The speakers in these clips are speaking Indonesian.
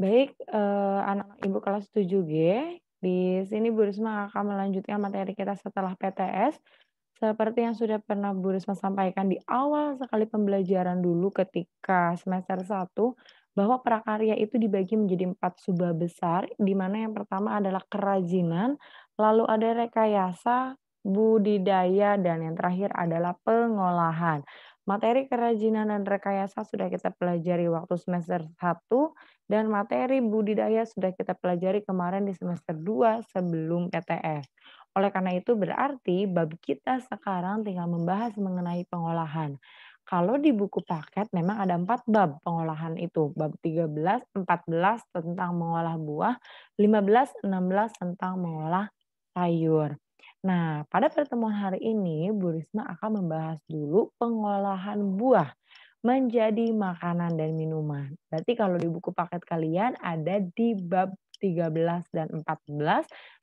Baik, eh, anak Ibu kelas 7G, di sini Bu Risma akan melanjutkan materi kita setelah PTS. Seperti yang sudah pernah Bu Risma sampaikan di awal sekali pembelajaran dulu ketika semester 1, bahwa prakarya itu dibagi menjadi empat subah besar, di mana yang pertama adalah kerajinan, lalu ada rekayasa, budidaya, dan yang terakhir adalah pengolahan. Materi kerajinan dan rekayasa sudah kita pelajari waktu semester 1, dan materi budidaya sudah kita pelajari kemarin di semester 2 sebelum PTS. Oleh karena itu berarti bab kita sekarang tinggal membahas mengenai pengolahan. Kalau di buku paket memang ada empat bab pengolahan itu. Bab 13, 14 tentang mengolah buah, 15, 16 tentang mengolah sayur. Nah, pada pertemuan hari ini Bu Risma akan membahas dulu pengolahan buah menjadi makanan dan minuman. Berarti kalau di buku paket kalian ada di bab 13 dan 14,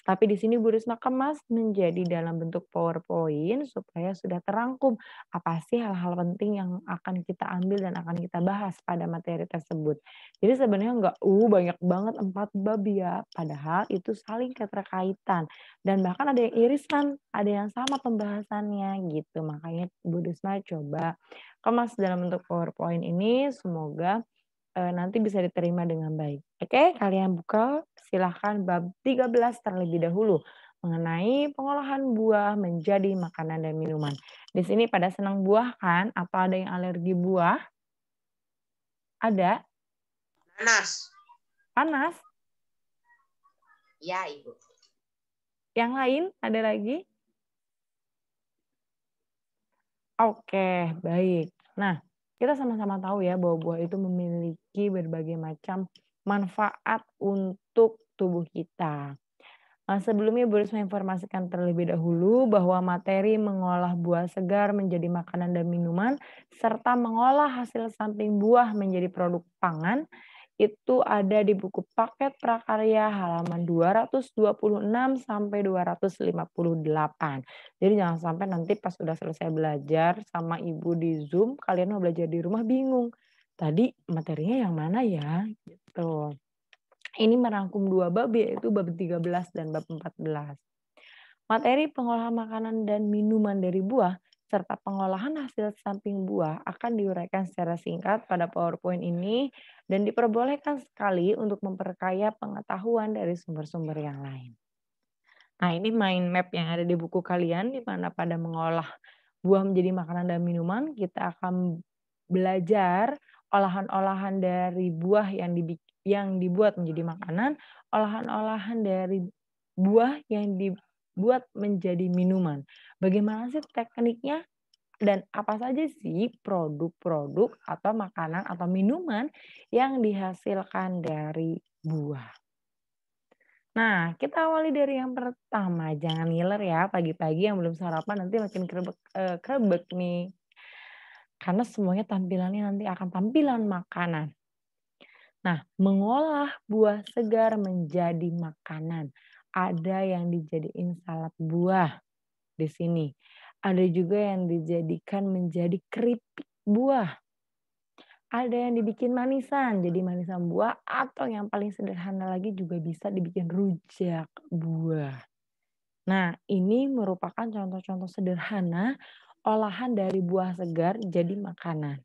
tapi di sini Bu Risma kemas menjadi dalam bentuk PowerPoint supaya sudah terangkum apa sih hal-hal penting yang akan kita ambil dan akan kita bahas pada materi tersebut. Jadi sebenarnya nggak uh banyak banget empat bab ya, padahal itu saling keterkaitan dan bahkan ada yang irisan, ada yang sama pembahasannya gitu. Makanya Bu Risma coba kemas dalam bentuk PowerPoint ini semoga eh, nanti bisa diterima dengan baik. Oke, kalian buka silahkan bab 13 terlebih dahulu mengenai pengolahan buah menjadi makanan dan minuman. Di sini pada senang buah kan? Atau ada yang alergi buah? Ada? Panas. Panas? Ya, Ibu. Yang lain ada lagi? Oke, baik. Nah, kita sama-sama tahu ya bahwa buah itu memiliki berbagai macam manfaat untuk tubuh kita. Eh, sebelumnya Bu Risma informasikan terlebih dahulu bahwa materi mengolah buah segar menjadi makanan dan minuman serta mengolah hasil samping buah menjadi produk pangan itu ada di buku paket prakarya halaman 226 sampai 258. Jadi jangan sampai nanti pas sudah selesai belajar sama ibu di Zoom kalian mau belajar di rumah bingung. Tadi materinya yang mana ya? Gitu. Ini merangkum dua bab yaitu bab 13 dan bab 14. Materi pengolahan makanan dan minuman dari buah serta pengolahan hasil samping buah akan diuraikan secara singkat pada PowerPoint ini dan diperbolehkan sekali untuk memperkaya pengetahuan dari sumber-sumber yang lain. Nah, ini mind map yang ada di buku kalian di mana pada mengolah buah menjadi makanan dan minuman, kita akan belajar olahan-olahan dari buah yang yang dibuat menjadi makanan, olahan-olahan dari buah yang di, buat menjadi minuman. Bagaimana sih tekniknya? Dan apa saja sih produk-produk atau makanan atau minuman yang dihasilkan dari buah? Nah, kita awali dari yang pertama. Jangan ngiler ya pagi-pagi yang belum sarapan nanti makin kerebek, eh, kerebek nih. Karena semuanya tampilannya nanti akan tampilan makanan. Nah, mengolah buah segar menjadi makanan ada yang dijadiin salad buah di sini. Ada juga yang dijadikan menjadi keripik buah. Ada yang dibikin manisan, jadi manisan buah atau yang paling sederhana lagi juga bisa dibikin rujak buah. Nah, ini merupakan contoh-contoh sederhana olahan dari buah segar jadi makanan.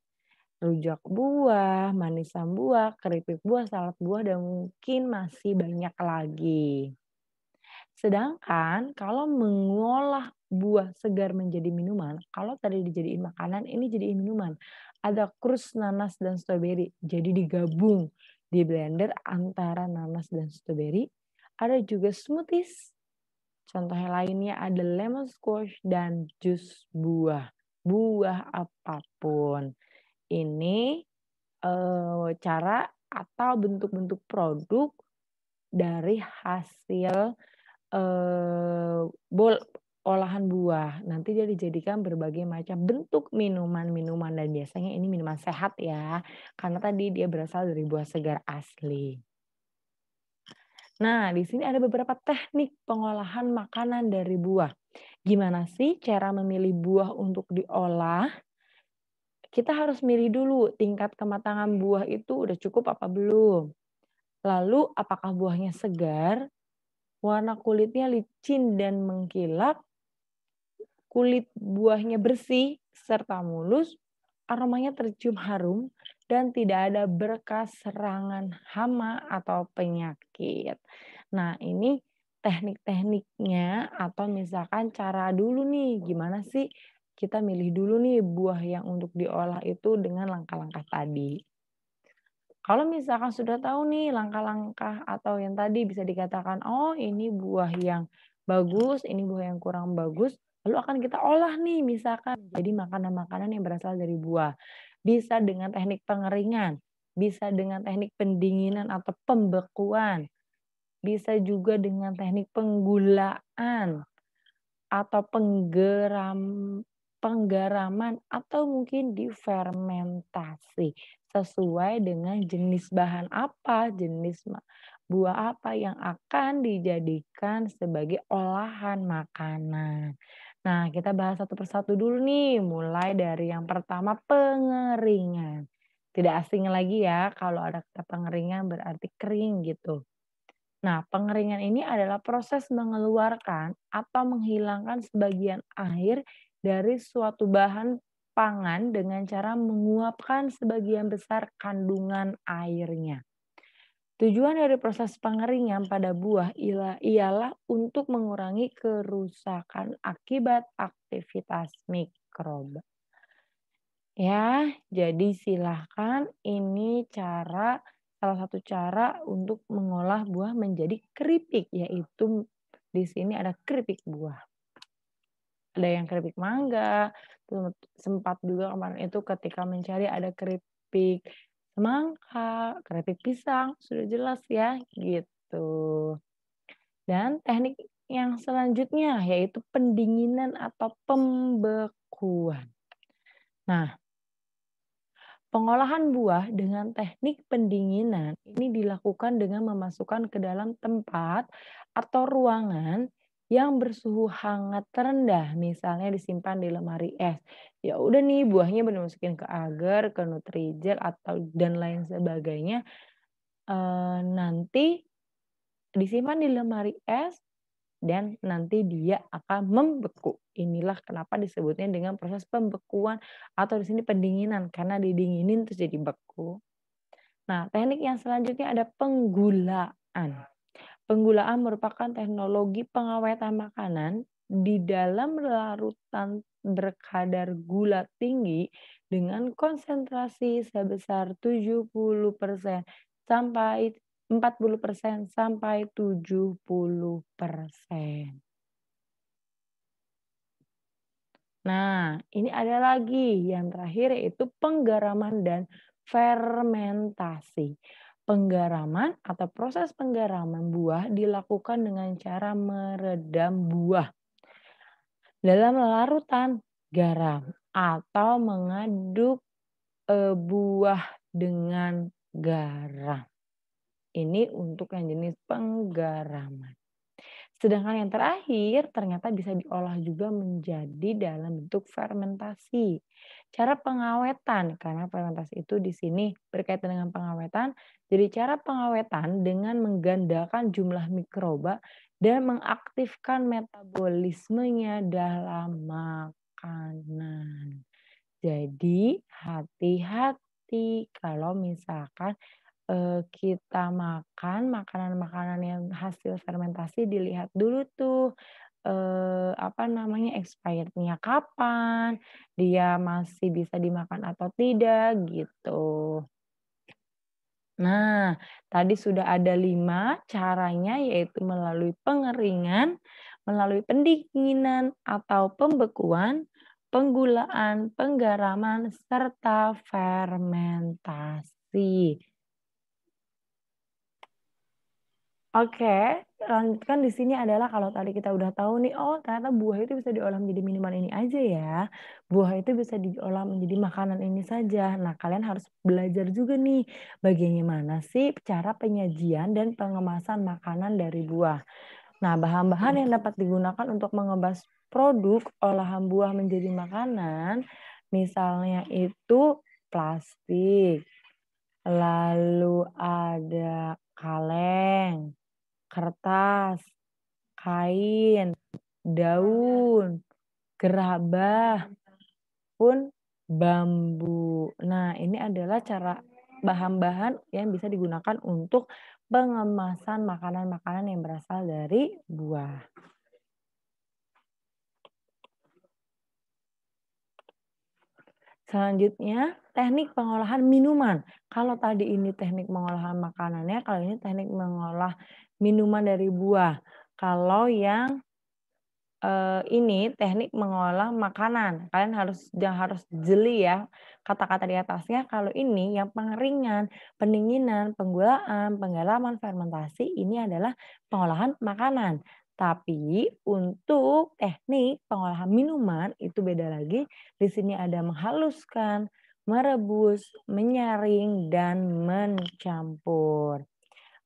Rujak buah, manisan buah, keripik buah, salad buah, dan mungkin masih banyak lagi. Sedangkan kalau mengolah buah segar menjadi minuman, kalau tadi dijadiin makanan, ini jadi minuman. Ada krus nanas dan stroberi, jadi digabung di blender antara nanas dan stroberi. Ada juga smoothies. Contohnya lainnya ada lemon squash dan jus buah. Buah apapun. Ini eh, cara atau bentuk-bentuk produk dari hasil eh, bol olahan buah. Nanti dia dijadikan berbagai macam bentuk minuman-minuman dan biasanya ini minuman sehat ya, karena tadi dia berasal dari buah segar asli. Nah, di sini ada beberapa teknik pengolahan makanan dari buah. Gimana sih cara memilih buah untuk diolah? Kita harus milih dulu tingkat kematangan buah itu udah cukup apa belum. Lalu apakah buahnya segar warna kulitnya licin dan mengkilap, kulit buahnya bersih serta mulus, aromanya tercium harum, dan tidak ada berkas serangan hama atau penyakit. Nah, ini teknik-tekniknya atau misalkan cara dulu nih, gimana sih kita milih dulu nih buah yang untuk diolah itu dengan langkah-langkah tadi. Kalau misalkan sudah tahu nih langkah-langkah atau yang tadi bisa dikatakan, oh ini buah yang bagus, ini buah yang kurang bagus, lalu akan kita olah nih misalkan jadi makanan-makanan yang berasal dari buah. Bisa dengan teknik pengeringan, bisa dengan teknik pendinginan atau pembekuan, bisa juga dengan teknik penggulaan atau penggeram penggaraman atau mungkin difermentasi sesuai dengan jenis bahan apa, jenis buah apa yang akan dijadikan sebagai olahan makanan. Nah, kita bahas satu persatu dulu nih, mulai dari yang pertama pengeringan. Tidak asing lagi ya kalau ada kata pengeringan berarti kering gitu. Nah, pengeringan ini adalah proses mengeluarkan atau menghilangkan sebagian air dari suatu bahan pangan dengan cara menguapkan sebagian besar kandungan airnya. Tujuan dari proses pengeringan pada buah ialah untuk mengurangi kerusakan akibat aktivitas mikroba. Ya, jadi silahkan ini cara salah satu cara untuk mengolah buah menjadi keripik yaitu di sini ada keripik buah. Ada yang keripik mangga, sempat juga kemarin itu ketika mencari ada keripik semangka, keripik pisang, sudah jelas ya gitu. Dan teknik yang selanjutnya yaitu pendinginan atau pembekuan. Nah, pengolahan buah dengan teknik pendinginan ini dilakukan dengan memasukkan ke dalam tempat atau ruangan yang bersuhu hangat terendah misalnya disimpan di lemari es ya udah nih buahnya benar masukin ke agar ke nutrijel atau dan lain sebagainya e, nanti disimpan di lemari es dan nanti dia akan membeku. Inilah kenapa disebutnya dengan proses pembekuan atau di sini pendinginan karena didinginin terus jadi beku. Nah, teknik yang selanjutnya ada penggulaan. Penggulaan merupakan teknologi pengawetan makanan di dalam larutan berkadar gula tinggi dengan konsentrasi sebesar 70% sampai 40% sampai 70%. Nah, ini ada lagi yang terakhir yaitu penggaraman dan fermentasi. Penggaraman atau proses penggaraman buah dilakukan dengan cara meredam buah dalam larutan garam atau mengaduk e, buah dengan garam. Ini untuk yang jenis penggaraman. Sedangkan yang terakhir ternyata bisa diolah juga menjadi dalam bentuk fermentasi. Cara pengawetan, karena fermentasi itu di sini berkaitan dengan pengawetan, jadi cara pengawetan dengan menggandakan jumlah mikroba dan mengaktifkan metabolismenya dalam makanan. Jadi hati-hati kalau misalkan eh, kita makan makanan-makanan yang hasil fermentasi dilihat dulu tuh eh, apa namanya expirednya kapan, dia masih bisa dimakan atau tidak gitu. Nah, tadi sudah ada lima caranya yaitu melalui pengeringan, melalui pendinginan atau pembekuan, penggulaan, penggaraman, serta fermentasi. Oke, okay. lanjutkan kan di sini adalah kalau tadi kita udah tahu nih, oh ternyata buah itu bisa diolah menjadi minuman ini aja ya. Buah itu bisa diolah menjadi makanan ini saja. Nah, kalian harus belajar juga nih bagaimana sih cara penyajian dan pengemasan makanan dari buah. Nah, bahan-bahan yang dapat digunakan untuk mengemas produk olahan buah menjadi makanan, misalnya itu plastik, lalu ada kaleng, kertas, kain, daun, gerabah, pun bambu. Nah, ini adalah cara bahan-bahan yang bisa digunakan untuk pengemasan makanan-makanan yang berasal dari buah. Selanjutnya, teknik pengolahan minuman. Kalau tadi ini teknik pengolahan makanannya, kalau ini teknik mengolah minuman dari buah. Kalau yang eh, ini teknik mengolah makanan, kalian harus harus jeli ya kata-kata di atasnya. Kalau ini yang pengeringan, pendinginan, penggulaan, penggalaman, fermentasi ini adalah pengolahan makanan. Tapi untuk teknik pengolahan minuman itu beda lagi. Di sini ada menghaluskan, merebus, menyaring, dan mencampur.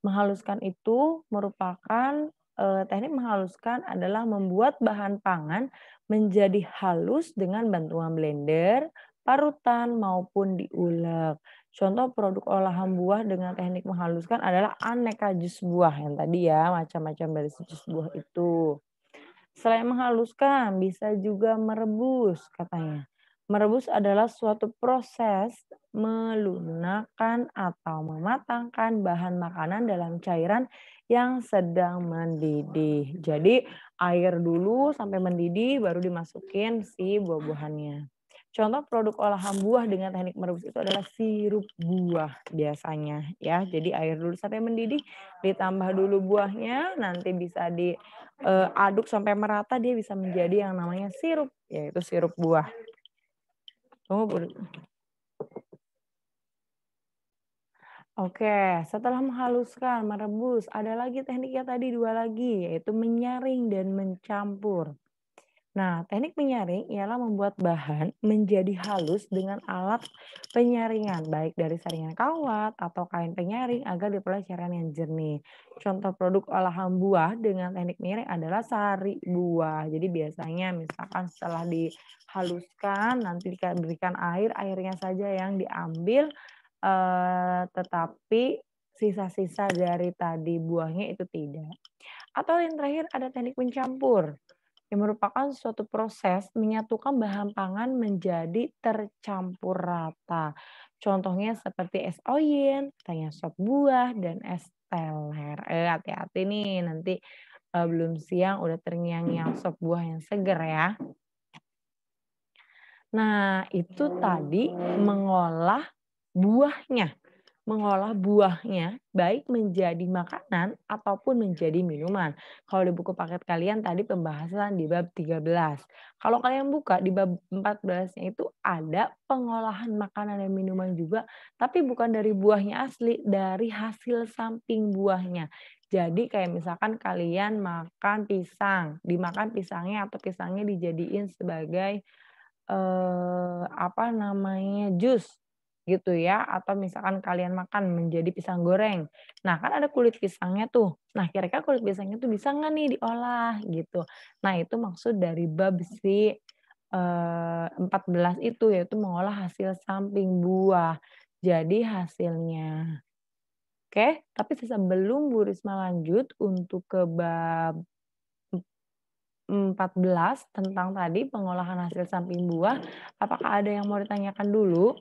Menghaluskan itu merupakan eh, teknik menghaluskan adalah membuat bahan pangan menjadi halus dengan bantuan blender, parutan maupun diulek. Contoh produk olahan buah dengan teknik menghaluskan adalah aneka jus buah yang tadi ya, macam-macam dari jus buah itu. Selain menghaluskan, bisa juga merebus katanya. Merebus adalah suatu proses melunakan atau mematangkan bahan makanan dalam cairan yang sedang mendidih. Jadi air dulu sampai mendidih baru dimasukin si buah-buahannya. Contoh produk olahan buah dengan teknik merebus itu adalah sirup buah biasanya ya. Jadi air dulu sampai mendidih, ditambah dulu buahnya, nanti bisa diaduk eh, sampai merata dia bisa menjadi yang namanya sirup, yaitu sirup buah. Tunggu. Oke, setelah menghaluskan, merebus, ada lagi tekniknya tadi dua lagi, yaitu menyaring dan mencampur. Nah, teknik penyaring ialah membuat bahan menjadi halus dengan alat penyaringan, baik dari saringan kawat atau kain penyaring agar diperoleh cairan yang jernih. Contoh produk olahan buah dengan teknik penyaring adalah sari buah. Jadi biasanya misalkan setelah dihaluskan, nanti diberikan air, airnya saja yang diambil, eh, tetapi sisa-sisa dari tadi buahnya itu tidak. Atau yang terakhir ada teknik mencampur yang merupakan suatu proses menyatukan bahan pangan menjadi tercampur rata. Contohnya seperti es oyen, tanya sop buah, dan es teler. Eh, hati-hati nih, nanti eh, belum siang udah terngiang-ngiang sop buah yang seger ya. Nah, itu tadi mengolah buahnya mengolah buahnya baik menjadi makanan ataupun menjadi minuman. Kalau di buku paket kalian tadi pembahasan di bab 13. Kalau kalian buka di bab 14-nya itu ada pengolahan makanan dan minuman juga, tapi bukan dari buahnya asli, dari hasil samping buahnya. Jadi kayak misalkan kalian makan pisang, dimakan pisangnya atau pisangnya dijadiin sebagai eh, apa namanya jus gitu ya atau misalkan kalian makan menjadi pisang goreng. Nah, kan ada kulit pisangnya tuh. Nah, kira-kira kulit pisangnya tuh bisa nggak nih diolah gitu. Nah, itu maksud dari bab si eh, empat belas itu yaitu mengolah hasil samping buah jadi hasilnya. Oke, tapi sebelum Bu Risma lanjut untuk ke bab 14 tentang tadi pengolahan hasil samping buah, apakah ada yang mau ditanyakan dulu?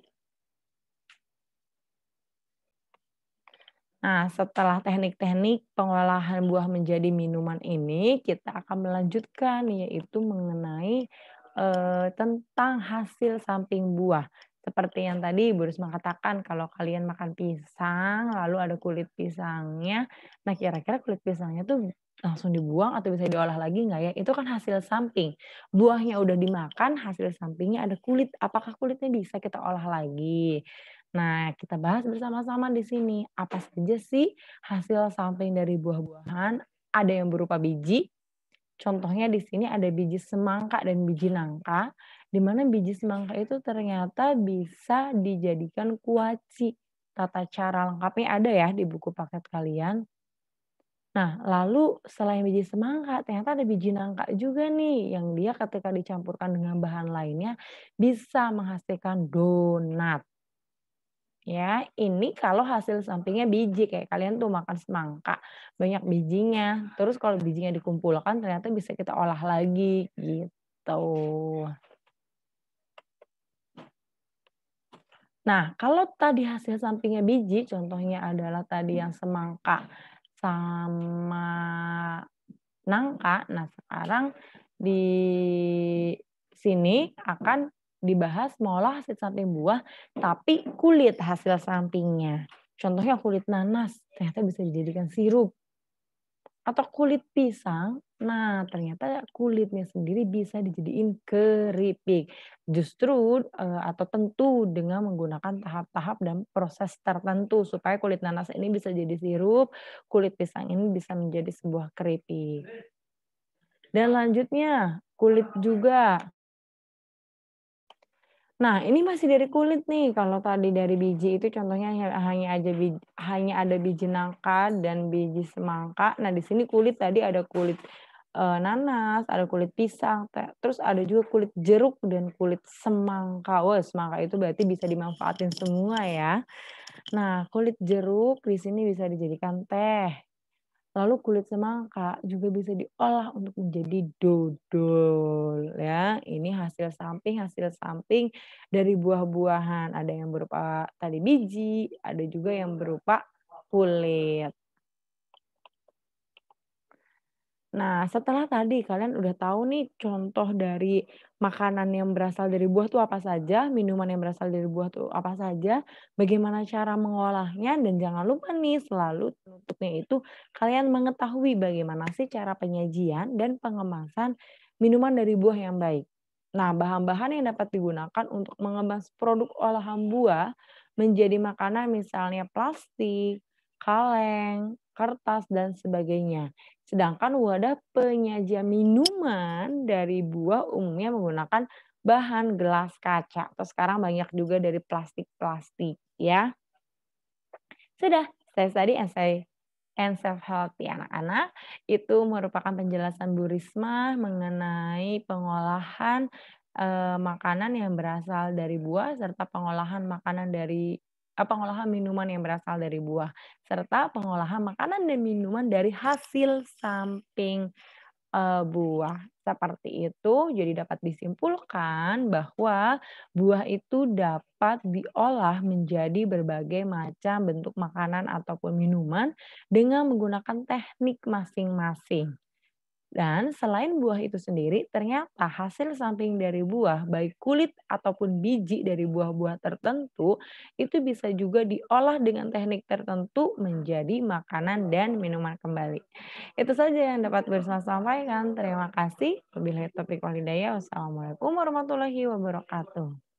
Nah, setelah teknik-teknik pengolahan buah menjadi minuman ini, kita akan melanjutkan yaitu mengenai e, tentang hasil samping buah. Seperti yang tadi Ibu Risma katakan, kalau kalian makan pisang, lalu ada kulit pisangnya, nah kira-kira kulit pisangnya tuh langsung dibuang atau bisa diolah lagi nggak ya? Itu kan hasil samping. Buahnya udah dimakan, hasil sampingnya ada kulit. Apakah kulitnya bisa kita olah lagi? Nah, kita bahas bersama-sama di sini apa saja sih hasil samping dari buah-buahan. Ada yang berupa biji. Contohnya di sini ada biji semangka dan biji nangka, di mana biji semangka itu ternyata bisa dijadikan kuaci. Tata cara lengkapnya ada ya di buku paket kalian. Nah, lalu selain biji semangka, ternyata ada biji nangka juga nih yang dia ketika dicampurkan dengan bahan lainnya bisa menghasilkan donat ya ini kalau hasil sampingnya biji kayak kalian tuh makan semangka banyak bijinya terus kalau bijinya dikumpulkan ternyata bisa kita olah lagi gitu nah kalau tadi hasil sampingnya biji contohnya adalah tadi yang semangka sama nangka nah sekarang di sini akan dibahas mengolah hasil samping buah tapi kulit hasil sampingnya. Contohnya kulit nanas ternyata bisa dijadikan sirup. Atau kulit pisang, nah ternyata kulitnya sendiri bisa dijadiin keripik. Justru eh, atau tentu dengan menggunakan tahap-tahap dan proses tertentu supaya kulit nanas ini bisa jadi sirup, kulit pisang ini bisa menjadi sebuah keripik. Dan lanjutnya kulit juga Nah, ini masih dari kulit nih. Kalau tadi dari biji itu contohnya hanya aja biji, hanya ada biji nangka dan biji semangka. Nah, di sini kulit tadi ada kulit e, nanas, ada kulit pisang, terus ada juga kulit jeruk dan kulit semangka. Wah, semangka itu berarti bisa dimanfaatin semua ya. Nah, kulit jeruk di sini bisa dijadikan teh. Lalu kulit semangka juga bisa diolah untuk menjadi dodol ya. Ini hasil samping hasil samping dari buah-buahan. Ada yang berupa tadi biji, ada juga yang berupa kulit. Nah, setelah tadi kalian udah tahu nih contoh dari makanan yang berasal dari buah tuh apa saja, minuman yang berasal dari buah tuh apa saja, bagaimana cara mengolahnya, dan jangan lupa nih selalu penutupnya itu kalian mengetahui bagaimana sih cara penyajian dan pengemasan minuman dari buah yang baik. Nah, bahan-bahan yang dapat digunakan untuk mengemas produk olahan buah menjadi makanan misalnya plastik, kaleng, kertas, dan sebagainya. Sedangkan wadah penyajian minuman dari buah umumnya menggunakan bahan gelas kaca Terus sekarang banyak juga dari plastik-plastik ya. Sudah, saya tadi essay and self healthy anak-anak itu merupakan penjelasan Bu Risma mengenai pengolahan eh, makanan yang berasal dari buah serta pengolahan makanan dari pengolahan minuman yang berasal dari buah, serta pengolahan makanan dan minuman dari hasil samping uh, buah. Seperti itu, jadi dapat disimpulkan bahwa buah itu dapat diolah menjadi berbagai macam bentuk makanan ataupun minuman dengan menggunakan teknik masing-masing. Dan selain buah itu sendiri, ternyata hasil samping dari buah, baik kulit ataupun biji dari buah-buah tertentu, itu bisa juga diolah dengan teknik tertentu menjadi makanan dan minuman kembali. Itu saja yang dapat bersama sampaikan. Terima kasih. Wabillahi taufiq walhidayah. Wassalamualaikum warahmatullahi wabarakatuh.